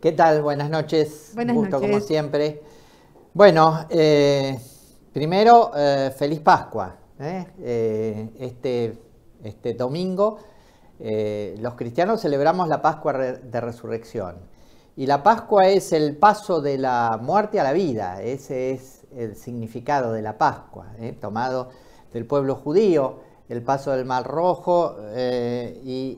¿Qué tal? Buenas noches. Buenas gusto, como siempre. Bueno, eh, primero, eh, feliz Pascua. ¿eh? Este, este, domingo los cristianos celebramos la Pascua de Resurrección. Y la Pascua es el paso de la muerte a la vida. Ese es el significado de la Pascua, tomado del pueblo judío, el paso del Mar Rojo y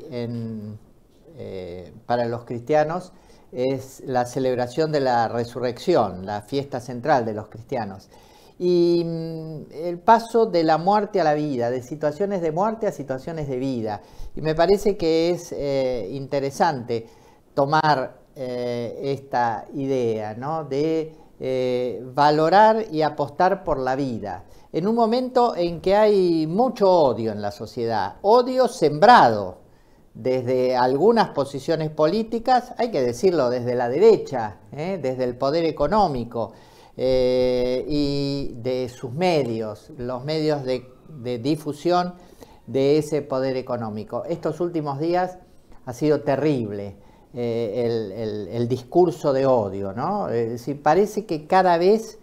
para los cristianos es la celebración de la resurrección, la fiesta central de los cristianos. Y mm, el paso de la muerte a la vida, de situaciones de muerte a situaciones de vida. Y me parece que es eh, interesante tomar eh, esta idea de eh, valorar y apostar por la vida. En un momento en que hay mucho odio en la sociedad, odio sembrado, desde algunas posiciones políticas, hay que decirlo, desde la derecha, ¿eh? desde el poder económico eh, y de sus medios, los medios de, difusión de ese poder económico. Estos últimos días ha sido terrible. Eh, el, discurso de odio, ¿no? parece que cada vez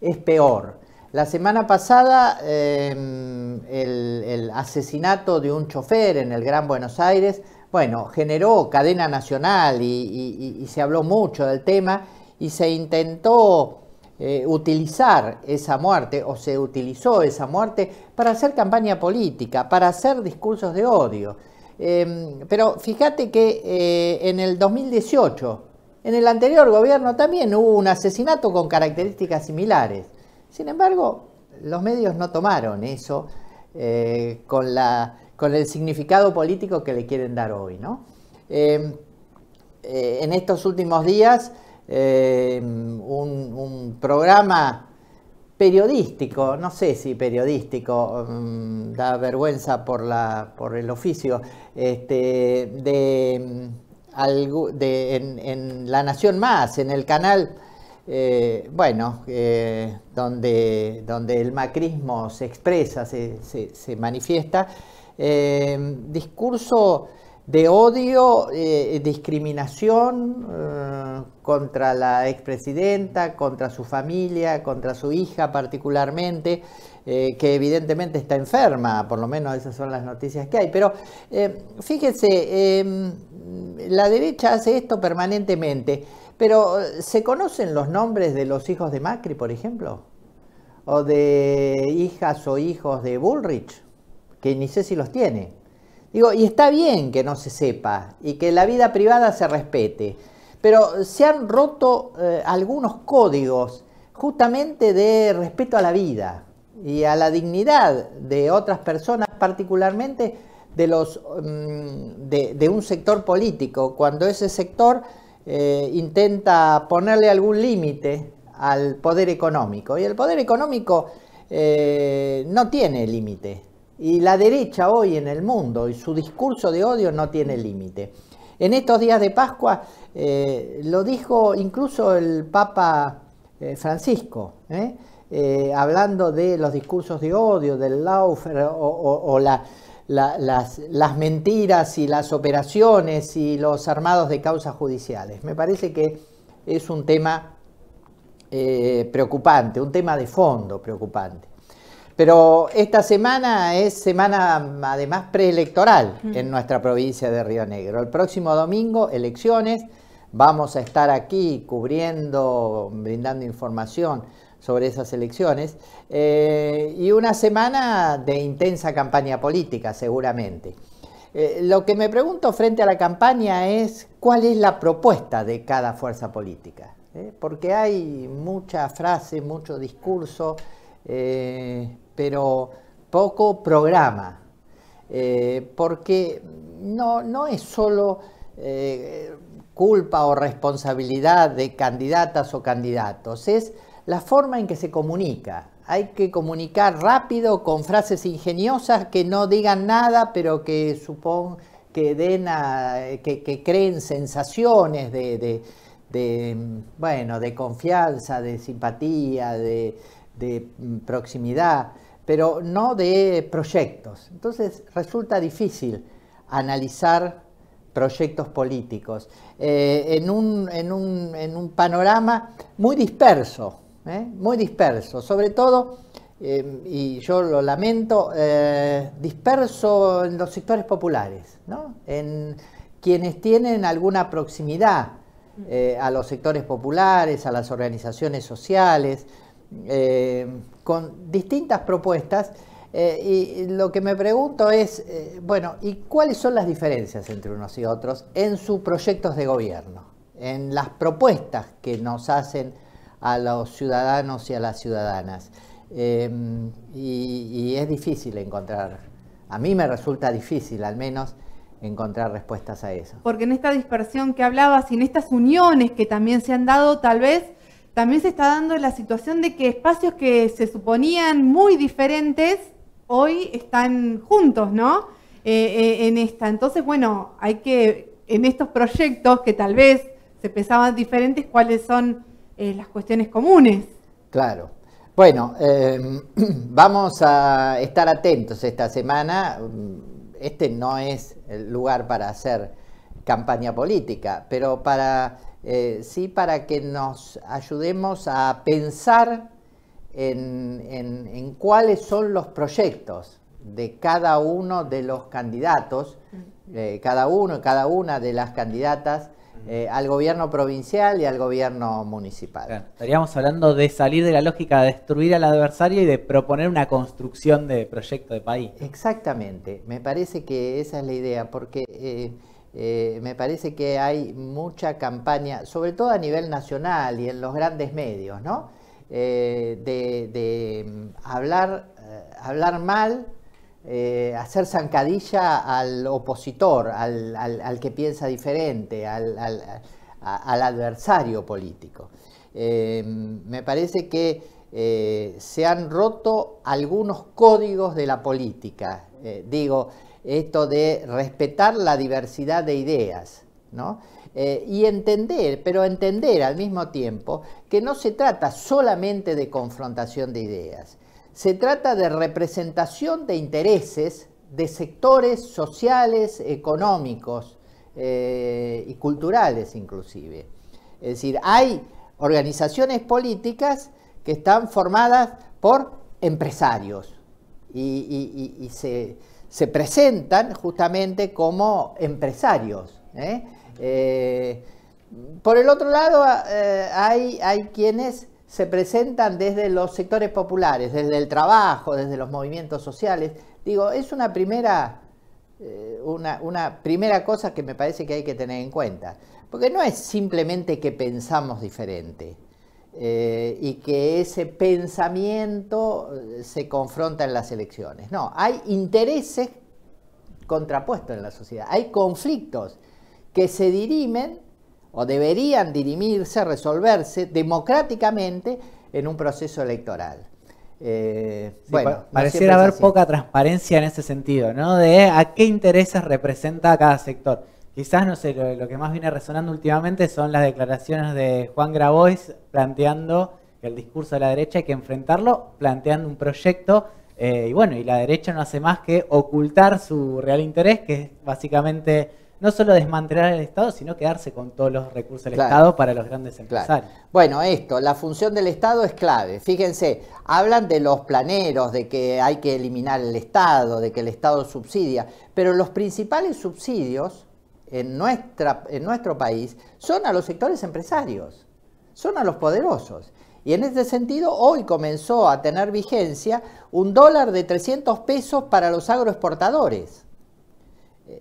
es peor. La semana pasada em, el, asesinato de un chofer en el Gran Buenos Aires, bueno, generó cadena nacional y, se habló mucho del tema y se intentó eh, utilizar esa muerte o se utilizó esa muerte para hacer campaña política, para hacer discursos de odio. Em, pero fíjate que eh, en el 2018, en el anterior gobierno también hubo un asesinato con características similares. Sin embargo, los medios no tomaron eso eh, con, el significado político que le quieren dar hoy. Eh, eh, en estos últimos días, un, programa periodístico, no sé si periodístico, mm, da vergüenza por, el oficio, este, de, mm, en La Nación Más, en el canal eh, bueno, eh, donde, donde, el macrismo se expresa, se, manifiesta, eh, discurso de odio, discriminación contra la expresidenta, contra su familia, contra su hija particularmente, que evidentemente está enferma, por lo menos esas son las noticias que hay. Pero fíjense, la derecha hace esto permanentemente. Pero, eh, ¿se conocen los nombres de los hijos de Macri, por ejemplo? ¿O de hijas o hijos de Bullrich? Que ni sé si los tiene. Digo, y está bien que no se sepa y que la vida privada se respete, pero se han roto eh, algunos códigos justamente de respeto a la vida y a la dignidad de otras personas, particularmente de, los, mm, de un sector político, cuando ese sector eh, intenta ponerle algún límite al poder económico. Y el poder económico eh, no tiene límite. Y la derecha hoy en el mundo y su discurso de odio no tiene límite. En estos días de Pascua eh, lo dijo incluso el Papa Francisco, hablando de los discursos de odio, del laufer o la, las, mentiras y las operaciones y los armados de causas judiciales. Me parece que es un tema eh, preocupante, un tema de fondo preocupante. Pero esta semana es semana además preelectoral mm. en nuestra provincia de Río Negro. El próximo domingo, elecciones. Vamos a estar aquí cubriendo, brindando información sobre esas elecciones, eh, y una semana de intensa campaña política, seguramente. Eh, lo que me pregunto frente a la campaña es cuál es la propuesta de cada fuerza política, eh, porque hay mucha frase, mucho discurso, pero poco programa, porque no, no es solo culpa o responsabilidad de candidatas o candidatos, es la forma en que se comunica. Hay que comunicar rápido con frases ingeniosas que no digan nada, pero que que den que, creen sensaciones de, bueno, de confianza, de simpatía, de, mm, proximidad, pero no de proyectos. Entonces resulta difícil analizar proyectos políticos eh, en, un, en un panorama muy disperso, ¿eh? muy disperso, sobre todo, em, y yo lo lamento, eh, disperso en los sectores populares, en quienes tienen alguna proximidad eh, a los sectores populares, a las organizaciones sociales, em, con distintas propuestas. y lo que me pregunto es, bueno, ¿y cuáles son las diferencias entre unos y otros en sus proyectos de gobierno? En las propuestas que nos hacen a los ciudadanos y a las ciudadanas. Em, y, es difícil encontrar, a mí me resulta difícil al menos encontrar respuestas a eso. Porque en esta dispersión que hablabas y en estas uniones que también se han dado, tal vez también se está dando la situación de que espacios que se suponían muy diferentes hoy están juntos, ¿no? Eh, eh, en esta. Entonces, bueno, hay que, en estos proyectos que tal vez se pensaban diferentes, cuáles son eh, las cuestiones comunes. Claro. Bueno, em, vamos a estar atentos esta semana. Este no es el lugar para hacer campaña política, pero para eh, sí para que nos ayudemos a pensar en, cuáles son los proyectos de cada uno de los candidatos, mm. eh, cada uno, y cada una de las candidatas eh, al gobierno provincial y al gobierno municipal. estaríamos hablando de salir de la lógica de destruir al adversario y de proponer una construcción de proyecto de país. Exactamente, me parece que esa es la idea, porque eh, eh, me parece que hay mucha campaña, sobre todo a nivel nacional y en los grandes medios, ¿no? de, de mm, hablar, hablar mal eh, hacer zancadilla al opositor, al, que piensa diferente, al, adversario político. Em, me parece que eh, se han roto algunos códigos de la política. Eh, digo, esto de respetar la diversidad de ideas, y entender, pero entender al mismo tiempo que no se trata solamente de confrontación de ideas, se trata de representación de intereses de sectores sociales, económicos eh, y culturales inclusive. Es decir, hay organizaciones políticas que están formadas por empresarios y, se, presentan justamente como empresarios. ¿eh? Eh, por el otro lado, hay, hay quienes se presentan desde los sectores populares, desde el trabajo, desde los movimientos sociales. Digo, es una primera, eh, una, primera cosa que me parece que hay que tener en cuenta. Porque no es simplemente que pensamos diferente eh, y que ese pensamiento eh, se confronta en las elecciones. No, hay intereses contrapuestos en la sociedad, hay conflictos que se dirimen o deberían dirimirse, resolverse democráticamente en un proceso electoral. Eh, bueno, pareciera haber poca transparencia en ese sentido, ¿no? De eh, a qué intereses representa cada sector. Quizás, no sé, lo, que más viene resonando últimamente son las declaraciones de Juan Grabois planteando el discurso de la derecha hay que enfrentarlo, planteando un proyecto eh, y bueno, y la derecha no hace más que ocultar su real interés, que es básicamente no solo desmantelar el Estado, sino quedarse con todos los recursos del Estado para los grandes empresarios. Bueno, esto, la función del Estado es clave. Fíjense, hablan de los planeros, de que hay que eliminar el Estado, de que el Estado subsidia, pero los principales subsidios en, nuestra, en nuestro país son a los sectores empresarios, son a los poderosos. Y en este sentido, hoy comenzó a tener vigencia un dólar de 300 pesos para los agroexportadores.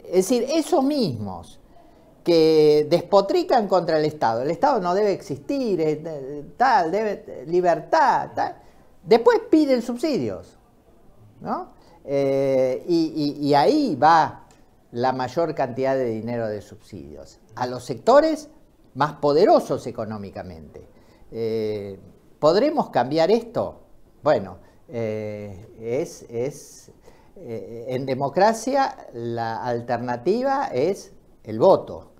Es decir, esos mismos que despotrican contra el Estado, el Estado no debe existir, tal, debe, libertad, después piden subsidios, ¿no? Eh, y, ahí va la mayor cantidad de dinero de subsidios, a los sectores más poderosos económicamente. Eh, ¿Podremos cambiar esto? Bueno, eh, es, es, eh, en democracia la alternativa es el voto.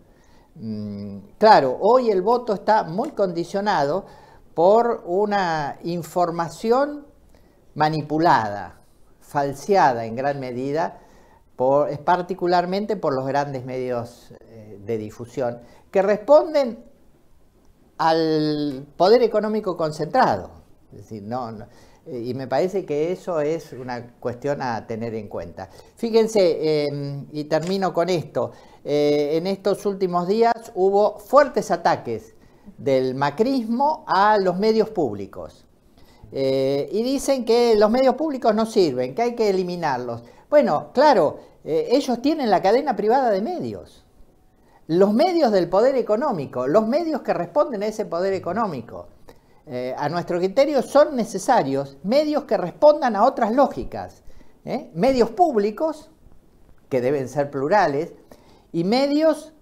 Mm, claro, hoy el voto está muy condicionado por una información manipulada, falseada en gran medida, particularmente por los grandes medios eh, de difusión, que responden al poder económico concentrado. Es decir, no y me parece que eso es una cuestión a tener en cuenta. Fíjense, em, y termino con esto, eh, en estos últimos días hubo fuertes ataques del macrismo a los medios públicos. Eh, y dicen que los medios públicos no sirven, que hay que eliminarlos. Bueno, claro, eh, ellos tienen la cadena privada de medios. Los medios del poder económico, los medios que responden a ese poder económico. Eh, a nuestro criterio, son necesarios medios que respondan a otras lógicas, ¿eh? medios públicos, que deben ser plurales, y medios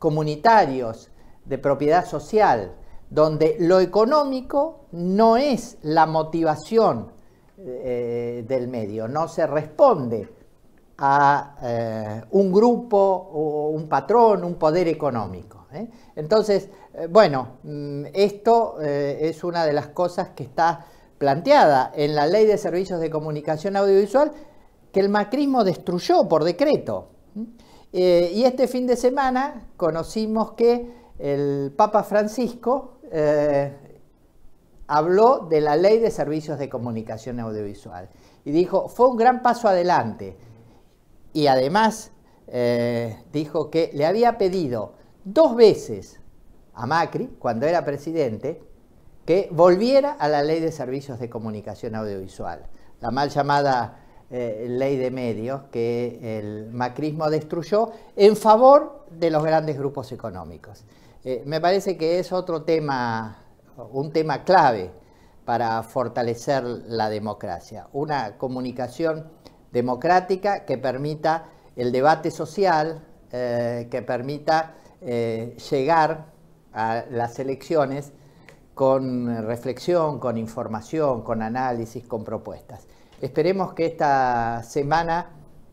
comunitarios de propiedad social, donde lo económico no es la motivación eh, del medio, no se responde a un grupo o un patrón, un poder económico. ¿eh? Entonces, eh, bueno, mm, esto eh, es una de las cosas que está planteada en la Ley de Servicios de Comunicación Audiovisual que el macrismo destruyó por decreto. ¿Mm? y este fin de semana conocimos que el Papa Francisco habló de la ley de servicios de comunicación audiovisual y dijo, fue un gran paso adelante. Y además dijo que le había pedido dos veces a Macri, cuando era presidente, que volviera a la ley de servicios de comunicación audiovisual, la mal llamada eh, ley de medios que el macrismo destruyó en favor de los grandes grupos económicos. Eh, me parece que es otro tema, un tema clave para fortalecer la democracia, una comunicación democrática que permita el debate social, eh, que permita eh, llegar a las elecciones con reflexión, con información, con análisis, con propuestas. Esperemos que esta semana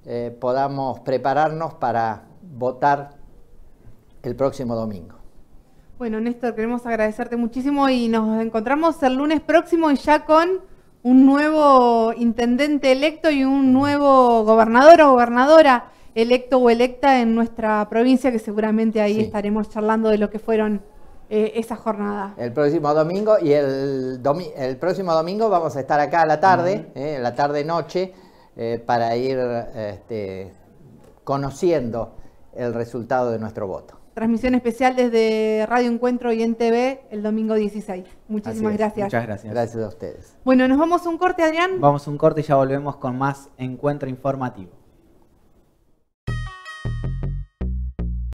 eh, podamos prepararnos para votar el próximo domingo. Bueno, Néstor, queremos agradecerte muchísimo y nos encontramos el lunes próximo ya con un nuevo intendente electo y un nuevo gobernador o gobernadora electo o electa en nuestra provincia, que seguramente ahí estaremos charlando de lo que fueron eh, esa jornada. El próximo domingo y el, próximo domingo vamos a estar acá a la tarde, eh, la tarde-noche, eh, para ir este, conociendo el resultado de nuestro voto. Transmisión especial desde Radio Encuentro y en TV el domingo 16. Muchísimas gracias. Muchas gracias. Gracias a ustedes. Bueno, nos vamos un corte, Adrián. Vamos un corte y ya volvemos con más encuentro informativo.